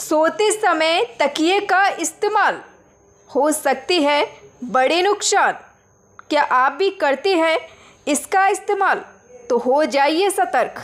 सोते समय तकिए का इस्तेमाल हो सकती है बड़े नुकसान क्या आप भी करते हैं इसका इस्तेमाल तो हो जाइए सतर्क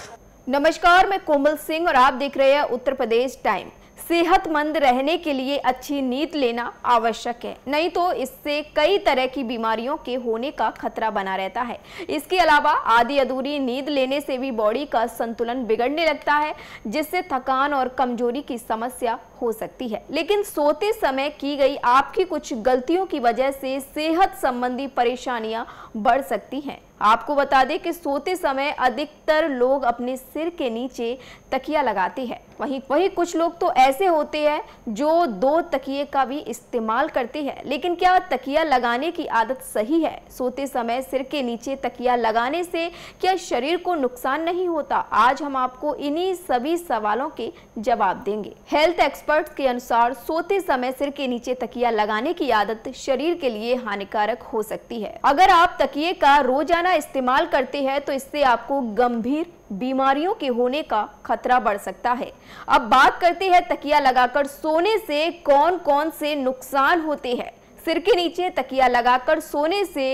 नमस्कार मैं कोमल सिंह और आप देख रहे हैं उत्तर प्रदेश टाइम सेहतमंद रहने के लिए अच्छी नींद लेना आवश्यक है नहीं तो इससे कई तरह की बीमारियों के होने का खतरा बना रहता है इसके अलावा आधी अधूरी नींद लेने से भी बॉडी का संतुलन बिगड़ने लगता है जिससे थकान और कमजोरी की समस्या हो सकती है लेकिन सोते समय की गई आपकी कुछ गलतियों की वजह से सेहत संबंधी परेशानियां बढ़ सकती हैं आपको बता दें कि सोते समय अधिकतर लोग अपने सिर के नीचे तकिया लगाते हैं वहीं वही कुछ लोग तो ऐसे होते हैं जो दो तकिए का भी इस्तेमाल करते हैं लेकिन क्या तकिया लगाने की आदत सही है सोते समय सिर के नीचे तकिया लगाने से क्या शरीर को नुकसान नहीं होता आज हम आपको इन्हीं सभी सवालों के जवाब देंगे हेल्थ एक्सपर्ट्स के अनुसार सोते समय सिर के नीचे तकिया लगाने की आदत शरीर के लिए हानिकारक हो सकती है अगर आप तकिए का रोजाना का इस्तेमाल करते हैं तो इससे आपको गंभीर बीमारियों के होने का खतरा बढ़ सकता है अब बात करते हैं तकिया लगाकर सोने से कौन कौन से नुकसान होते हैं सिर के नीचे तकिया लगाकर सोने से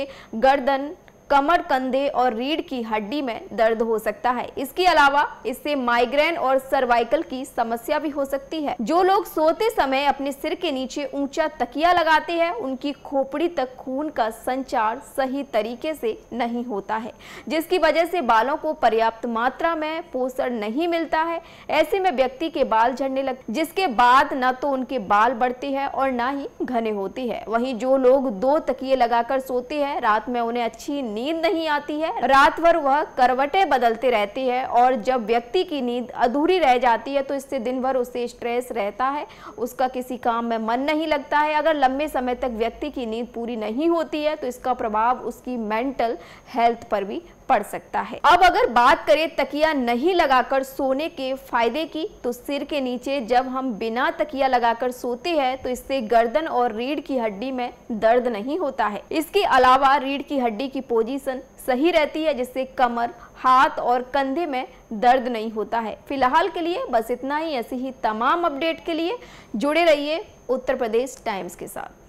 गर्दन कमर कंधे और रीढ़ की हड्डी में दर्द हो सकता है इसके अलावा इससे माइग्रेन और सर्वाइकल की समस्या भी हो सकती है जो लोग सोते समय अपने सिर के नीचे ऊंचा तकिया लगाते हैं उनकी खोपड़ी तक खून का संचार सही तरीके से नहीं होता है जिसकी वजह से बालों को पर्याप्त मात्रा में पोषण नहीं मिलता है ऐसे में व्यक्ति के बाल झड़ने लगते जिसके बाद न तो उनके बाल बढ़ते हैं और न ही घने होते हैं वही जो लोग दो तकिए लगाकर सोते हैं रात में उन्हें अच्छी नींद नहीं आती है रात भर वह करवटें बदलती रहती है और जब व्यक्ति की नींद अधूरी रह जाती है तो इससे दिन भर उसे स्ट्रेस रहता है उसका किसी काम में मन नहीं लगता है अगर लंबे समय तक व्यक्ति की नींद पूरी नहीं होती है तो इसका प्रभाव उसकी मेंटल हेल्थ पर भी पड़ सकता है अब अगर बात करें तकिया नहीं लगाकर सोने के फायदे की तो सिर के नीचे जब हम बिना तकिया लगाकर सोते हैं तो इससे गर्दन और रीढ़ की हड्डी में दर्द नहीं होता है इसके अलावा रीढ़ की हड्डी की पोजीशन सही रहती है जिससे कमर हाथ और कंधे में दर्द नहीं होता है फिलहाल के लिए बस इतना ही ऐसे ही तमाम अपडेट के लिए जुड़े रहिए उत्तर प्रदेश टाइम्स के साथ